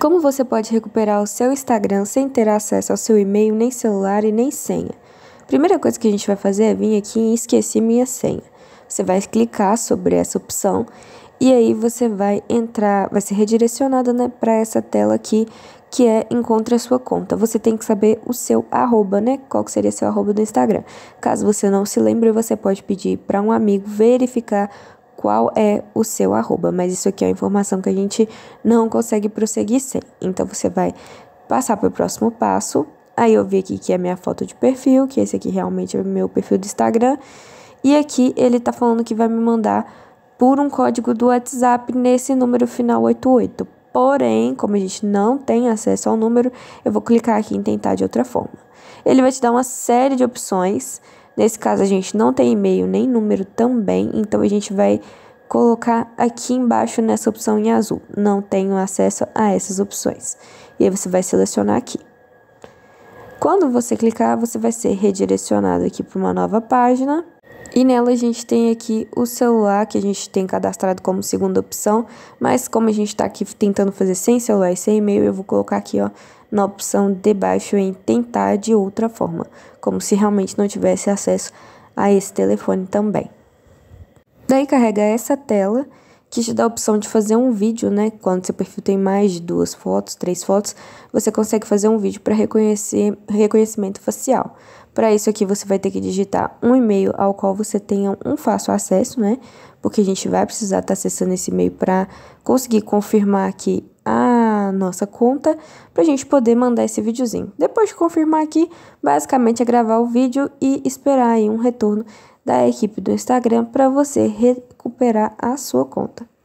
Como você pode recuperar o seu Instagram sem ter acesso ao seu e-mail, nem celular e nem senha? Primeira coisa que a gente vai fazer é vir aqui em esqueci minha senha. Você vai clicar sobre essa opção e aí você vai entrar, vai ser redirecionada né, para essa tela aqui que é encontre a sua conta. Você tem que saber o seu arroba, né? Qual que seria seu arroba do Instagram. Caso você não se lembre, você pode pedir para um amigo verificar qual é o seu arroba, mas isso aqui é uma informação que a gente não consegue prosseguir sem. Então você vai passar para o próximo passo. Aí eu vi aqui que é minha foto de perfil, que esse aqui realmente é meu perfil do Instagram. E aqui ele está falando que vai me mandar por um código do WhatsApp nesse número final 88. Porém, como a gente não tem acesso ao número, eu vou clicar aqui em tentar de outra forma. Ele vai te dar uma série de opções Nesse caso, a gente não tem e-mail nem número também, então a gente vai colocar aqui embaixo nessa opção em azul. Não tenho acesso a essas opções. E aí você vai selecionar aqui. Quando você clicar, você vai ser redirecionado aqui para uma nova página. E nela a gente tem aqui o celular, que a gente tem cadastrado como segunda opção, mas como a gente está aqui tentando fazer sem celular e sem e-mail, eu vou colocar aqui, ó, na opção debaixo em tentar de outra forma, como se realmente não tivesse acesso a esse telefone também. Daí carrega essa tela que te dá a opção de fazer um vídeo, né? Quando seu perfil tem mais de duas fotos, três fotos, você consegue fazer um vídeo para reconhecer reconhecimento facial. Para isso aqui você vai ter que digitar um e-mail ao qual você tenha um fácil acesso, né? Porque a gente vai precisar estar tá acessando esse e-mail para conseguir confirmar que a nossa conta para a gente poder mandar esse videozinho. Depois de confirmar aqui, basicamente é gravar o vídeo e esperar aí um retorno da equipe do Instagram para você recuperar a sua conta.